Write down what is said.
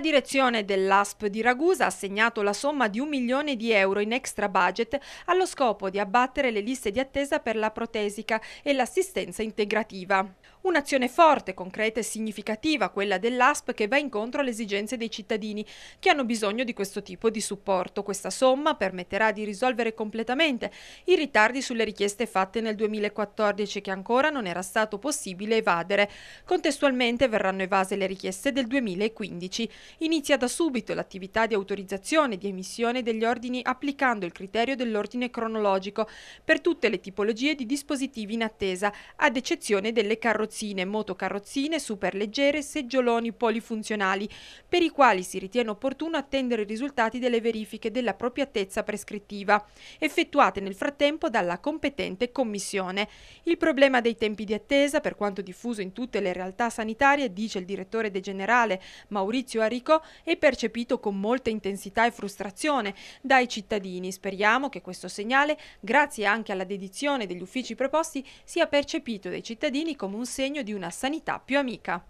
La direzione dell'ASP di Ragusa ha assegnato la somma di un milione di euro in extra budget allo scopo di abbattere le liste di attesa per la protesica e l'assistenza integrativa. Un'azione forte, concreta e significativa, quella dell'ASP che va incontro alle esigenze dei cittadini che hanno bisogno di questo tipo di supporto. Questa somma permetterà di risolvere completamente i ritardi sulle richieste fatte nel 2014 che ancora non era stato possibile evadere. Contestualmente verranno evase le richieste del 2015. Inizia da subito l'attività di autorizzazione di emissione degli ordini applicando il criterio dell'ordine cronologico per tutte le tipologie di dispositivi in attesa, ad eccezione delle carrozzine, motocarrozzine, superleggere, seggioloni polifunzionali, per i quali si ritiene opportuno attendere i risultati delle verifiche dell'appropriatezza prescrittiva, effettuate nel frattempo dalla competente commissione. Il problema dei tempi di attesa, per quanto diffuso in tutte le realtà sanitarie, dice il direttore de generale Maurizio Ricò è percepito con molta intensità e frustrazione dai cittadini. Speriamo che questo segnale, grazie anche alla dedizione degli uffici preposti, sia percepito dai cittadini come un segno di una sanità più amica.